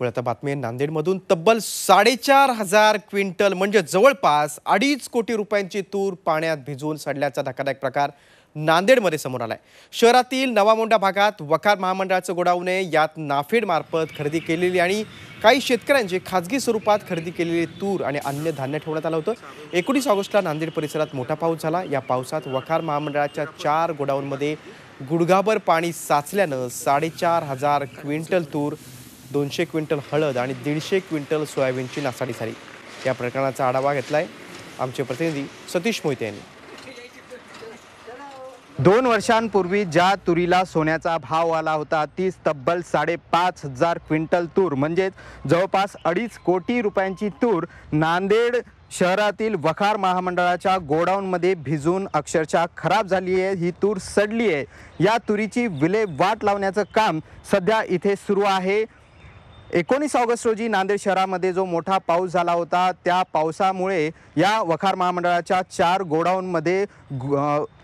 वेळ आता बातमी नांदेडमधून तब्बल साडेचार हजार क्विंटल म्हणजे जवळपास अडीच कोटी रुपयांची तूर पाण्यात भिजवून सडल्याचा धक्कादायक प्रकार नांदेडमध्ये समोर आलाय शहरातील नवामोंडा भागात वखार महामंडळाचं गोडावणे यात नाफेडमार्फत खरेदी केलेली आणि काही शेतकऱ्यांची खाजगी स्वरूपात खरेदी केलेली तूर आणि अन्य धान्य ठेवण्यात आलं होतं एकोणीस ऑगस्टला नांदेड परिसरात मोठा पाऊस झाला या पावसात वखार महामंडळाच्या चार गोडाऊनमध्ये गुडघाभर पाणी साचल्यानं साडेचार हजार क्विंटल तूर दोनशे क्विंटल हळद आणि दीडशे क्विंटल सोयाबीनची नासाडी झाली या प्रकरणाचा आढावा घेतला आहे आमचे प्रतिनिधी सतीश मोहिते यांनी दोन वर्षांपूर्वी ज्या तुरीला सोन्याचा भाव आला होता ती तब्बल साडेपाच हजार क्विंटल तूर म्हणजे जवळपास अडीच कोटी रुपयांची तूर नांदेड शहरातील वखार महामंडळाच्या गोडाऊनमध्ये भिजून अक्षरशः खराब झाली आहे ही तूर सडली आहे या तुरीची विले वाट लावण्याचं काम सध्या इथे सुरू आहे एकोणीस ऑगस्ट रोजी नांदेड शहरामध्ये जो मोठा पाऊस झाला होता त्या पावसामुळे या वखार महामंडळाच्या चार गोडाऊनमध्ये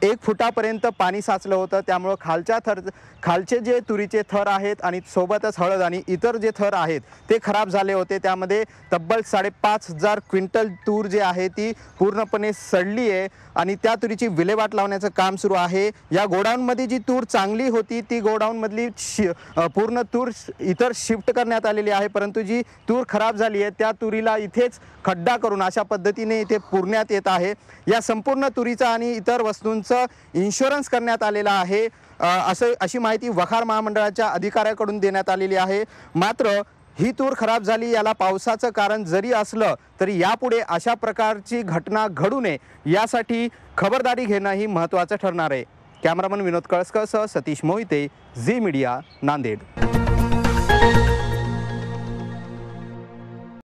एक फुटापर्यंत पाणी साचलं होतं त्यामुळं खालच्या थर खालचे जे तुरीचे थर आहेत आणि सोबतच हळद आणि इतर जे थर आहेत ते खराब झाले होते त्यामध्ये तब्बल साडेपाच हजार क्विंटल तूर जे आहे ती पूर्णपणे सडली आहे आणि त्या तुरीची विल्हेवाट लावण्याचं काम सुरू आहे या गोडाऊनमध्ये जी तूर चांगली होती ती गोडाऊनमधली शि पूर्ण तूर इतर शिफ्ट करण्यात आलेली आहे परंतु जी तूर खराब झाली आहे त्या तुरीला इथेच खड्डा करून अशा पद्धतीने इथे पुरण्यात येत आहे या संपूर्ण तुरीचा आणि इतर वस्तूंचं इन्शुरन्स करण्यात आलेला आहे असं अशी माहिती वखार महामंडळाच्या अधिकाऱ्याकडून देण्यात आलेली आहे मात्र ही तूर खराब झाली याला पावसाचं कारण जरी असलं तरी यापुढे अशा प्रकारची घटना घडू नये यासाठी खबरदारी घेणं ही महत्त्वाचं ठरणार आहे कॅमेरामन विनोद कळसकळसह सतीश मोहिते झी मीडिया नांदेड